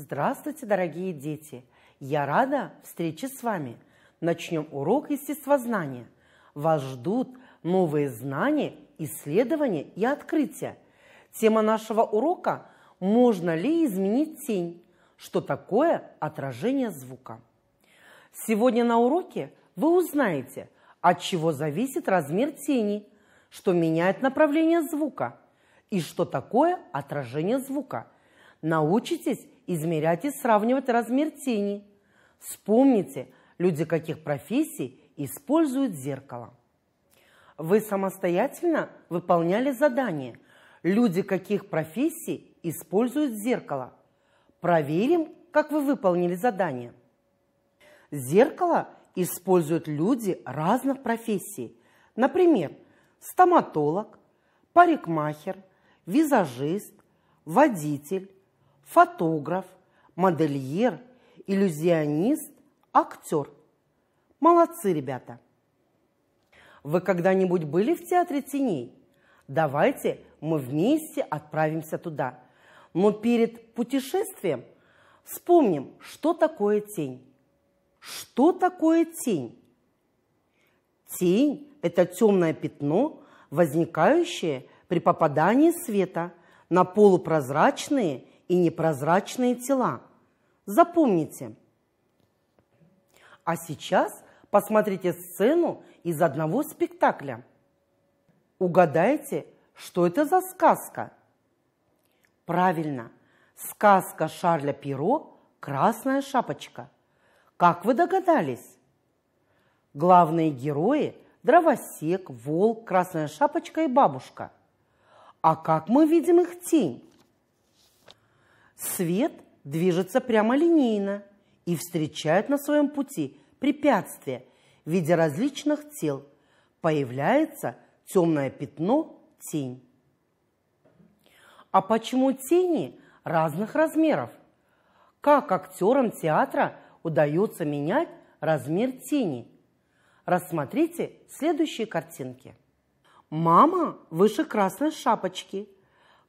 Здравствуйте, дорогие дети! Я рада встрече с вами. Начнем урок естествознания. Вас ждут новые знания, исследования и открытия. Тема нашего урока – можно ли изменить тень? Что такое отражение звука? Сегодня на уроке вы узнаете, от чего зависит размер тени, что меняет направление звука и что такое отражение звука. Научитесь измерять и сравнивать размер тени. Вспомните, люди каких профессий используют зеркало. Вы самостоятельно выполняли задание. Люди каких профессий используют зеркало. Проверим, как вы выполнили задание. Зеркало используют люди разных профессий. Например, стоматолог, парикмахер, визажист, водитель, фотограф, модельер, иллюзионист, актер. Молодцы, ребята! Вы когда-нибудь были в театре теней? Давайте мы вместе отправимся туда. Но перед путешествием вспомним, что такое тень. Что такое тень? Тень – это темное пятно, возникающее при попадании света на полупрозрачные и непрозрачные тела. Запомните. А сейчас посмотрите сцену из одного спектакля. Угадайте, что это за сказка? Правильно, сказка Шарля Перо «Красная шапочка». Как вы догадались? Главные герои – дровосек, волк, красная шапочка и бабушка. А как мы видим их тень? Свет движется прямо линейно и встречает на своем пути препятствия в виде различных тел. Появляется темное пятно – тень. А почему тени разных размеров? Как актерам театра удается менять размер тени? Рассмотрите следующие картинки. Мама выше красной шапочки –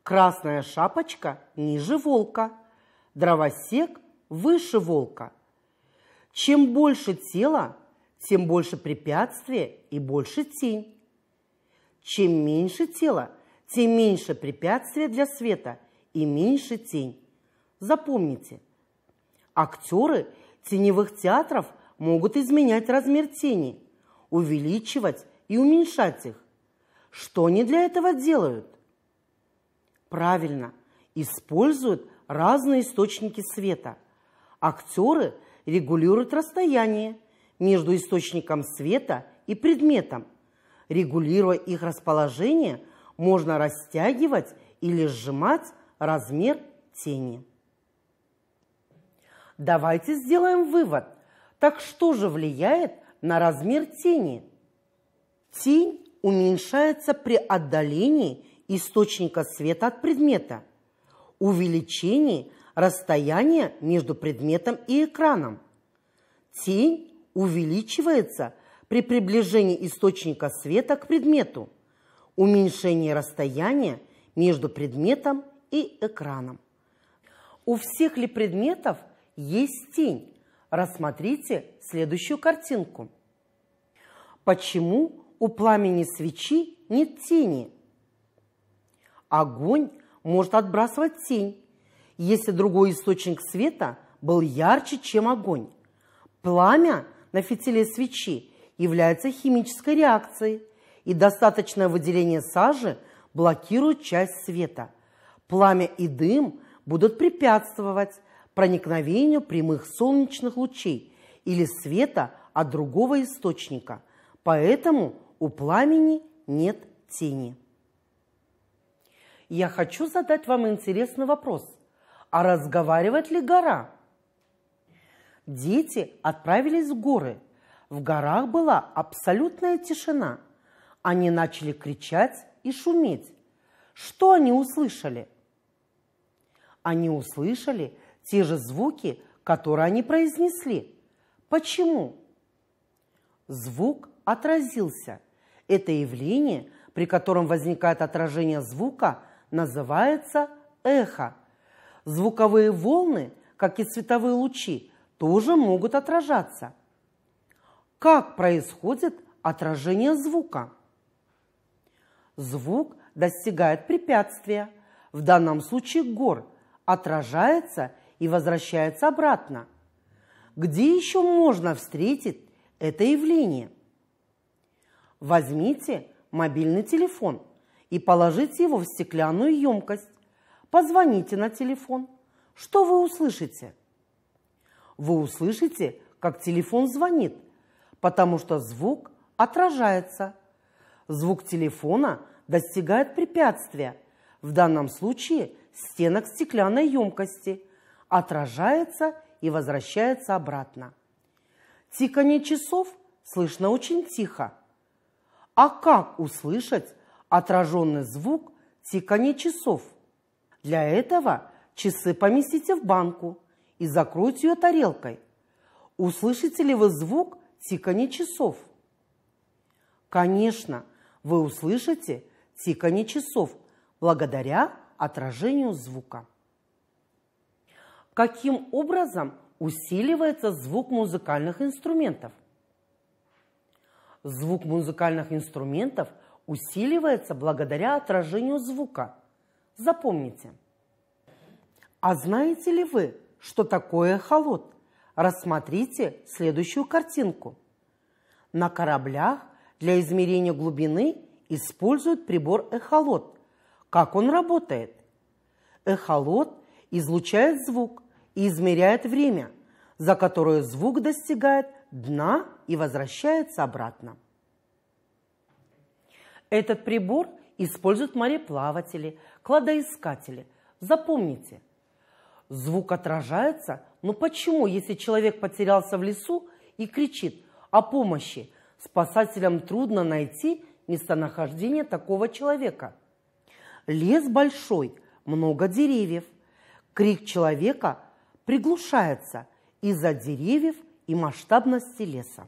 Красная шапочка ниже волка, дровосек выше волка. Чем больше тело, тем больше препятствия и больше тень. Чем меньше тело, тем меньше препятствия для света и меньше тень. Запомните, актеры теневых театров могут изменять размер тени, увеличивать и уменьшать их. Что они для этого делают? Правильно, используют разные источники света. Актеры регулируют расстояние между источником света и предметом. Регулируя их расположение, можно растягивать или сжимать размер тени. Давайте сделаем вывод. Так что же влияет на размер тени? Тень уменьшается при отдалении источника света от предмета, увеличении расстояния между предметом и экраном. Тень увеличивается при приближении источника света к предмету, уменьшении расстояния между предметом и экраном. У всех ли предметов есть тень? Рассмотрите следующую картинку. Почему у пламени свечи нет тени? огонь может отбрасывать тень, если другой источник света был ярче, чем огонь. Пламя на фитиле свечи является химической реакцией, и достаточное выделение сажи блокирует часть света. Пламя и дым будут препятствовать проникновению прямых солнечных лучей или света от другого источника, поэтому у пламени нет тени я хочу задать вам интересный вопрос. А разговаривает ли гора? Дети отправились в горы. В горах была абсолютная тишина. Они начали кричать и шуметь. Что они услышали? Они услышали те же звуки, которые они произнесли. Почему? Звук отразился. Это явление, при котором возникает отражение звука называется эхо. Звуковые волны, как и световые лучи, тоже могут отражаться. Как происходит отражение звука? Звук достигает препятствия, в данном случае гор, отражается и возвращается обратно. Где еще можно встретить это явление? Возьмите мобильный телефон – и положите его в стеклянную емкость. Позвоните на телефон. Что вы услышите? Вы услышите, как телефон звонит, потому что звук отражается. Звук телефона достигает препятствия, в данном случае стенок стеклянной емкости, отражается и возвращается обратно. Тиканье часов слышно очень тихо. А как услышать, отраженный звук тикания часов. Для этого часы поместите в банку и закройте ее тарелкой. Услышите ли вы звук тикания часов? Конечно, вы услышите тикание часов благодаря отражению звука. Каким образом усиливается звук музыкальных инструментов? Звук музыкальных инструментов – усиливается благодаря отражению звука. Запомните. А знаете ли вы, что такое холод? Рассмотрите следующую картинку. На кораблях для измерения глубины используют прибор эхолот. Как он работает? Эхолот излучает звук и измеряет время, за которое звук достигает дна и возвращается обратно. Этот прибор используют мореплаватели, кладоискатели. Запомните, звук отражается, но почему, если человек потерялся в лесу и кричит о помощи, спасателям трудно найти местонахождение такого человека? Лес большой, много деревьев. Крик человека приглушается из-за деревьев и масштабности леса.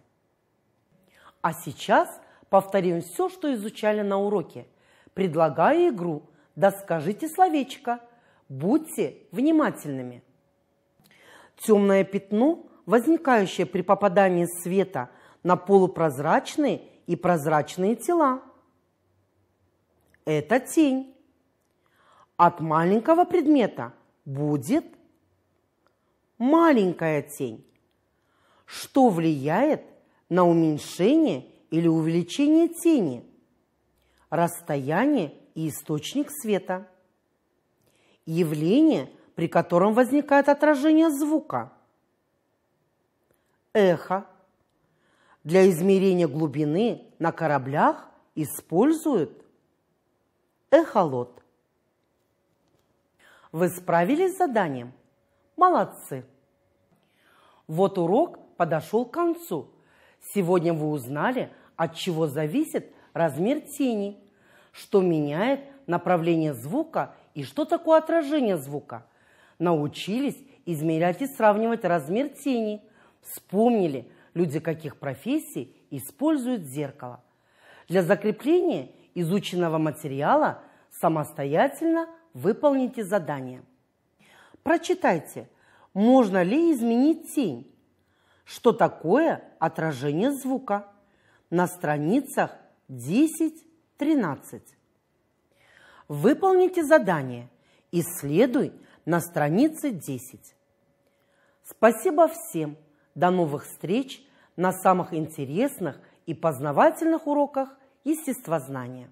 А сейчас – Повторим все, что изучали на уроке. Предлагаю игру «Да скажите словечко». Будьте внимательными. Темное пятно, возникающее при попадании света на полупрозрачные и прозрачные тела. Это тень. От маленького предмета будет маленькая тень, что влияет на уменьшение или увеличение тени, расстояние и источник света, явление, при котором возникает отражение звука, эхо. Для измерения глубины на кораблях используют эхолот. Вы справились с заданием? Молодцы! Вот урок подошел к концу. Сегодня вы узнали – от чего зависит размер тени, что меняет направление звука и что такое отражение звука. Научились измерять и сравнивать размер тени. Вспомнили, люди каких профессий используют зеркало. Для закрепления изученного материала самостоятельно выполните задание. Прочитайте, можно ли изменить тень? Что такое отражение звука? на страницах 10-13. Выполните задание. Исследуй на странице 10. Спасибо всем. До новых встреч на самых интересных и познавательных уроках естествознания.